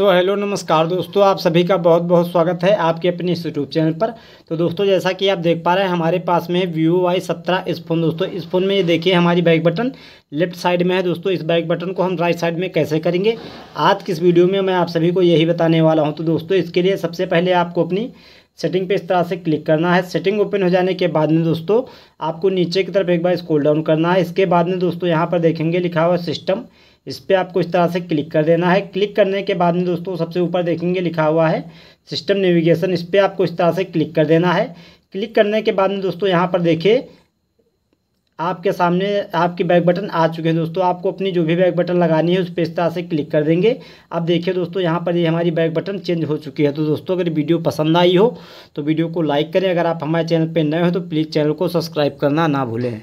सो so, hello नमस्कार दोस्तों आप सभी का बहुत बहुत स्वागत है आपके अपने इस यूट्यूब चैनल पर तो दोस्तों जैसा कि आप देख पा रहे हैं हमारे पास में व्यू वीवो वाई सत्रह इस फोन दोस्तों इस फोन में ये देखिए हमारी बैक बटन लेफ्ट साइड में है दोस्तों इस बैक बटन को हम राइट साइड में कैसे करेंगे आज किस वीडियो में मैं आप सभी को यही बताने वाला हूँ तो दोस्तों इसके लिए सबसे पहले आपको अपनी सेटिंग पे इस तरह से क्लिक करना है सेटिंग ओपन हो जाने के बाद में दोस्तों आपको नीचे की तरफ एक बार स्कोल डाउन करना है इसके बाद में दोस्तों यहाँ पर देखेंगे लिखा हुआ सिस्टम इस पर आपको इस तरह से क्लिक कर देना है क्लिक करने के बाद में दोस्तों सबसे ऊपर देखेंगे लिखा हुआ है सिस्टम नेविगेशन इस पर आपको इस तरह से क्लिक कर देना है क्लिक करने के बाद में दोस्तों यहाँ पर देखें आपके सामने आपकी बैक बटन आ चुके हैं दोस्तों आपको अपनी जो भी बैक बटन लगानी है उस पर इस तरह से क्लिक कर देंगे आप देखिए दोस्तों यहाँ पर ये हमारी बैक बटन चेंज हो चुकी है तो दोस्तों अगर वीडियो पसंद आई हो तो वीडियो को लाइक करें अगर आप हमारे चैनल पर नए हो तो प्लीज़ चैनल को सब्सक्राइब करना ना भूलें